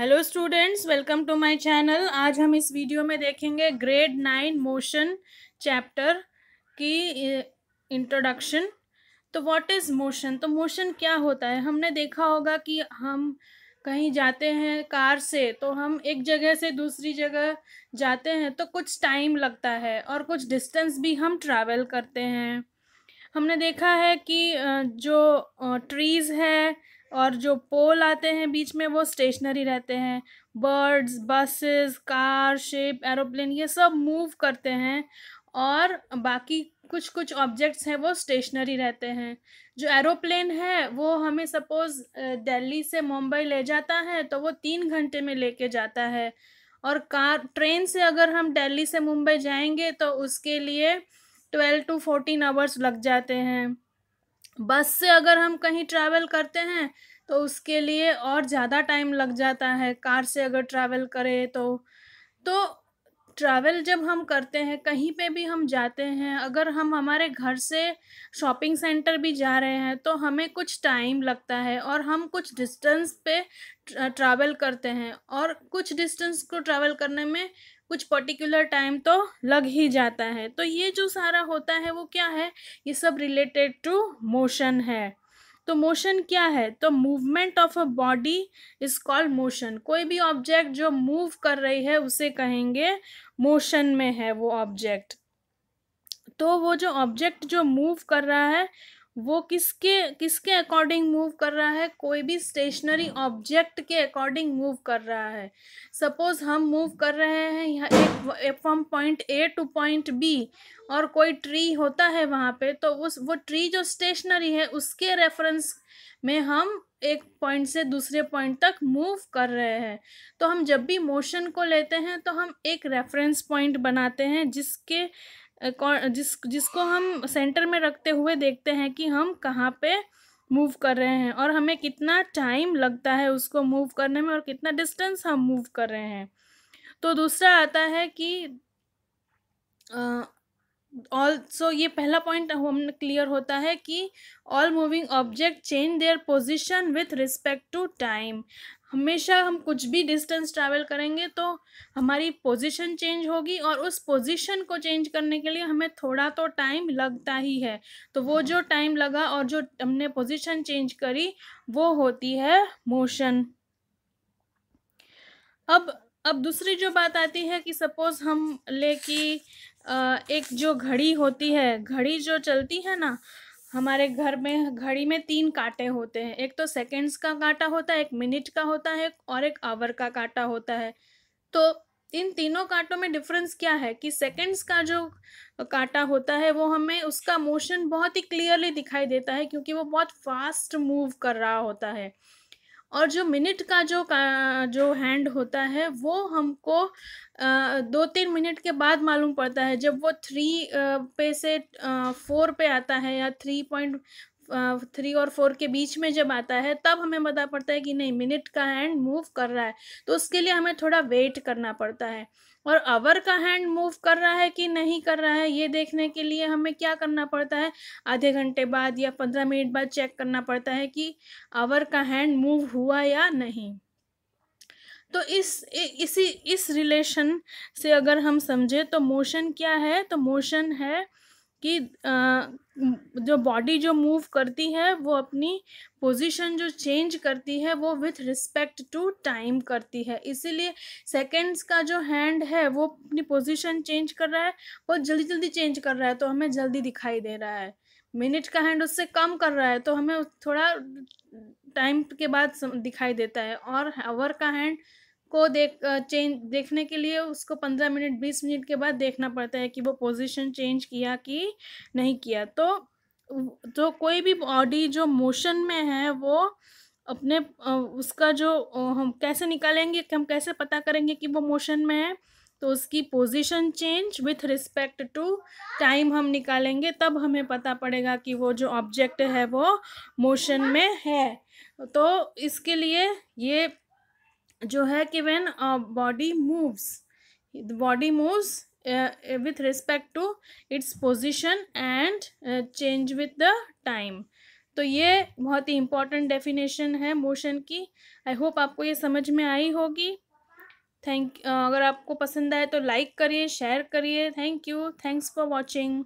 hello students welcome to my channel आज हम इस वीडियो में देखेंगे ग्रेड नाइन मोशन चैप्टर की इंट्रोडक्शन तो व्हाट इज़ मोशन तो मोशन क्या होता है हमने देखा होगा कि हम कहीं जाते हैं कार से तो हम एक जगह से दूसरी जगह जाते हैं तो कुछ टाइम लगता है और कुछ डिस्टेंस भी हम ट्रैवल करते हैं हमने देखा है कि जो ट्रीज़ है और जो पोल आते हैं बीच में वो स्टेशनरी रहते हैं birds buses car ship aeroplane ये सब मूव करते हैं और बाकी कुछ कुछ ऑब्जेक्ट्स हैं वो स्टेशनरी रहते हैं जो एरोप्लेन है वो हमें सपोज़ दिल्ली से मुंबई ले जाता है तो वो तीन घंटे में लेके जाता है और कार ट्रेन से अगर हम दिल्ली से मुंबई जाएंगे तो उसके लिए ट्वेल्व टू फोर्टीन आवर्स लग जाते हैं बस से अगर हम कहीं ट्रैवल करते हैं तो उसके लिए और ज़्यादा टाइम लग जाता है कार से अगर ट्रैवल करें तो तो ट्रैवल जब हम करते हैं कहीं पे भी हम जाते हैं अगर हम हमारे घर से शॉपिंग सेंटर भी जा रहे हैं तो हमें कुछ टाइम लगता है और हम कुछ डिस्टेंस पे ट्रैवल करते हैं और कुछ डिस्टेंस को ट्रैवल करने में कुछ पर्टिकुलर टाइम तो लग ही जाता है तो ये जो सारा होता है वो क्या है ये सब रिलेटेड टू मोशन है तो मोशन क्या है तो movement of a body is called motion कोई भी ऑब्जेक्ट जो मूव कर रही है उसे कहेंगे मोशन में है वो ऑब्जेक्ट तो वो जो ऑब्जेक्ट जो मूव कर रहा है वो किसके किसके अकॉर्डिंग मूव कर रहा है कोई भी स्टेशनरी ऑब्जेक्ट के अकॉर्डिंग मूव कर रहा है सपोज हम मूव कर रहे हैं यहाँ एक from point A to point B और कोई ट्री होता है वहाँ पे तो उस वो ट्री जो स्टेशनरी है उसके रेफरेंस में हम एक पॉइंट से दूसरे पॉइंट तक मूव कर रहे हैं तो हम जब भी मोशन को लेते हैं तो हम एक रेफरेंस पॉइंट बनाते हैं जिसके जिस जिसको हम सेंटर में रखते हुए देखते हैं कि हम कहाँ पे मूव कर रहे हैं और हमें कितना टाइम लगता है उसको मूव करने में और कितना डिस्टेंस हम मूव कर रहे हैं तो दूसरा आता है कि ऑल्सो ये पहला पॉइंट हम क्लियर होता है कि all moving object change their position with respect to time हमेशा हम कुछ भी डिस्टेंस ट्रैवल करेंगे तो हमारी पोजीशन चेंज होगी और उस पोजीशन को चेंज करने के लिए हमें थोड़ा तो टाइम लगता ही है तो वो जो टाइम लगा और जो हमने पोजीशन चेंज करी वो होती है मोशन अब अब दूसरी जो बात आती है कि सपोज़ हम ले कि एक जो घड़ी होती है घड़ी जो चलती है ना हमारे घर में घड़ी में तीन कांटे होते हैं एक तो सेकेंड्स का कांटा होता है एक मिनट का होता है और एक आवर का कांटा होता है तो इन तीनों कांटों में डिफरेंस क्या है कि सेकेंड्स का जो कांटा होता है वो हमें उसका मोशन बहुत ही क्लियरली दिखाई देता है क्योंकि वो बहुत फास्ट मूव कर रहा होता है और जो मिनट का जो का, जो हैंड होता है वो हमको दो तीन मिनट के बाद मालूम पड़ता है जब वो थ्री पे से फोर पे आता है या थ्री पॉइंट थ्री और फोर के बीच में जब आता है तब हमें पता पड़ता है कि नहीं मिनट का हैंड मूव कर रहा है तो उसके लिए हमें थोड़ा वेट करना पड़ता है और आवर का हैंड मूव कर रहा है कि नहीं कर रहा है ये देखने के लिए हमें क्या करना पड़ता है आधे घंटे बाद या पंद्रह मिनट बाद चेक करना पड़ता है कि आवर का हैंड मूव हुआ या नहीं तो इस इसी इस रिलेशन से अगर हम समझे तो मोशन क्या है तो मोशन है कि जो बॉडी जो मूव करती है वो अपनी पोजीशन जो चेंज करती है वो विथ रिस्पेक्ट टू टाइम करती है इसीलिए सेकंड्स का जो हैंड है वो अपनी पोजीशन चेंज कर रहा है वो जल्दी जल्दी चेंज कर रहा है तो हमें जल्दी दिखाई दे रहा है मिनट का हैंड उससे कम कर रहा है तो हमें थोड़ा टाइम के बाद दिखाई देता है और आवर का हैंड को देख चेंज देखने के लिए उसको पंद्रह मिनट बीस मिनट के बाद देखना पड़ता है कि वो पोजीशन चेंज किया कि नहीं किया तो जो कोई भी बॉडी जो मोशन में है वो अपने उसका जो हम कैसे निकालेंगे कि हम कैसे पता करेंगे कि वो मोशन में है तो उसकी position change with respect to time हम निकालेंगे तब हमें पता पड़ेगा कि वो जो ऑब्जेक्ट है वो मोशन में है तो इसके लिए ये जो है कि when body moves body moves with respect to its position and change with the time तो ये बहुत ही इंपॉर्टेंट डेफिनेशन है मोशन की आई होप आपको ये समझ में आई होगी थैंक uh, अगर आपको पसंद आए तो लाइक करिए शेयर करिए thank you thanks for watching